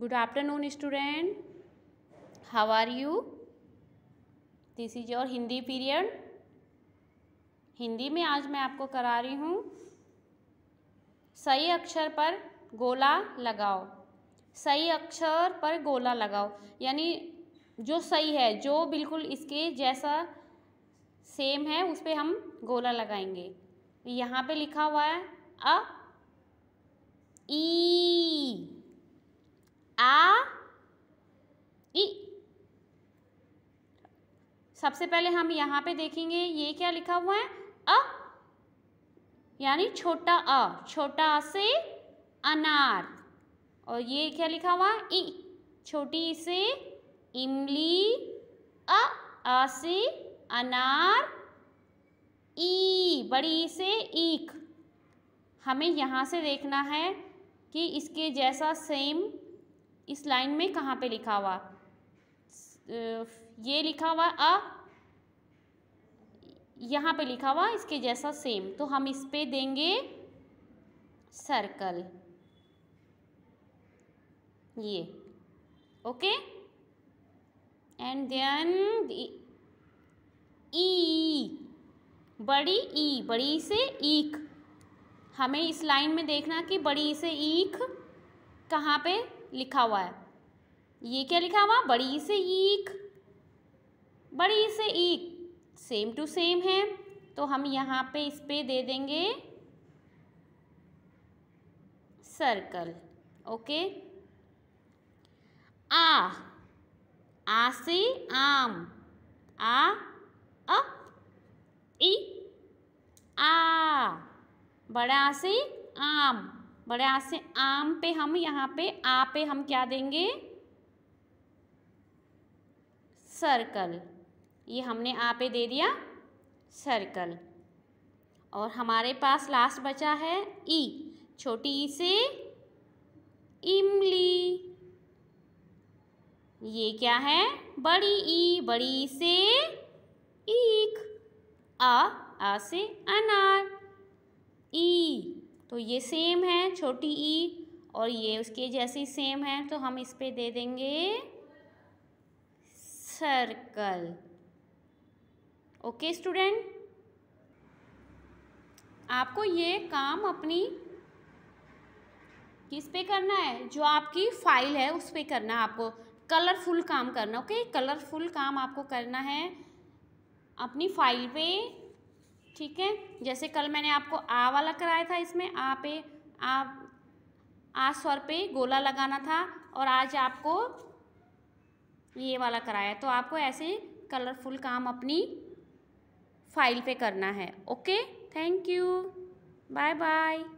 Good afternoon student how are you this is your Hindi period Hindi में आज मैं आपको करा रही हूँ सही अक्षर पर गोला लगाओ सही अक्षर पर गोला लगाओ यानी जो सही है जो बिल्कुल इसके जैसा सेम है उस पर हम गोला लगाएंगे यहाँ पे लिखा हुआ है अ ई सबसे पहले हम यहाँ पे देखेंगे ये क्या लिखा हुआ है अ यानी छोटा अ छोटा अ से अनार और ये क्या लिखा हुआ ई छोटी से इमली अ आ से अनार ई बड़ी से ईख हमें यहाँ से देखना है कि इसके जैसा सेम इस लाइन में कहाँ पे लिखा हुआ ये लिखा हुआ अ यहाँ पे लिखा हुआ इसके जैसा सेम तो हम इस पे देंगे सर्कल ये ओके एंड देन ई बड़ी ई e, बड़ी से ईख हमें इस लाइन में देखना कि बड़ी से ईख कहाँ पे लिखा हुआ है ये क्या लिखा हुआ बड़ी से ईक बड़ी से ईक सेम टू सेम है तो हम यहाँ पे इस पे दे देंगे सर्कल ओके आ आ से आम आ अ इ आ बड़ा से आम आ से आम पे हम यहाँ पे आ पे हम क्या देंगे सर्कल ये हमने आप पे दे दिया सर्कल और हमारे पास लास्ट बचा है ई e। छोटी ई e से इमली ये क्या है बड़ी ई e, बड़ी से ईख आ आ से अनार ई तो ये सेम है छोटी ई और ये उसके जैसी सेम है तो हम इस पे दे देंगे सर्कल ओके स्टूडेंट आपको ये काम अपनी किस पे करना है जो आपकी फाइल है उस पे करना है आपको कलरफुल काम करना ओके कलरफुल काम आपको करना है अपनी फाइल पे ठीक है जैसे कल मैंने आपको आ वाला कराया था इसमें आ पे आ आ स्वर पे गोला लगाना था और आज आपको ये वाला कराया तो आपको ऐसे कलरफुल काम अपनी फाइल पे करना है okay thank you bye bye